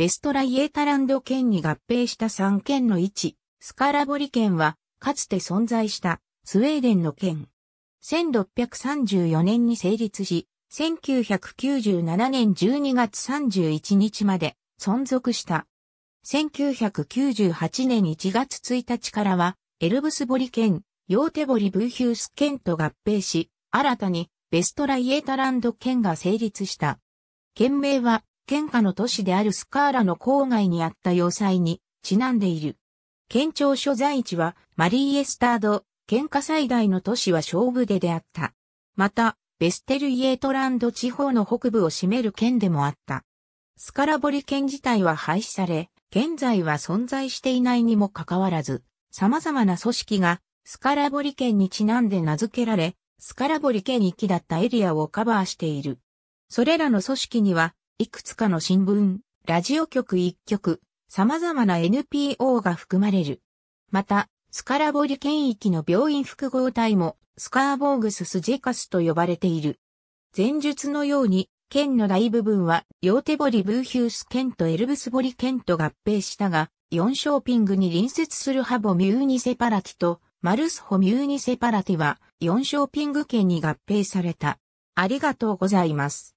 ベストライエータランド県に合併した3県の位置、スカラボリ県は、かつて存在した、スウェーデンの県。1634年に成立し、1997年12月31日まで存続した。1998年1月1日からは、エルブスボリ県、ヨーテボリブーヒュース県と合併し、新たにベストライエータランド県が成立した。県名は、県下の都市であるスカーラの郊外にあった要塞にちなんでいる。県庁所在地はマリーエスタード、県下最大の都市は勝負でであった。また、ベステルイエートランド地方の北部を占める県でもあった。スカラボリ県自体は廃止され、現在は存在していないにもかかわらず、様々な組織がスカラボリ県にちなんで名付けられ、スカラボリ県域だったエリアをカバーしている。それらの組織には、いくつかの新聞、ラジオ局一局、様々な NPO が含まれる。また、スカラボリ県域の病院複合体も、スカーボーグススジェカスと呼ばれている。前述のように、県の大部分は、ヨーテボリブーヒュース県とエルブスボリ県と合併したが、4ショーピングに隣接するハボミューニセパラティと、マルスホミューニセパラティは、4ショーピング県に合併された。ありがとうございます。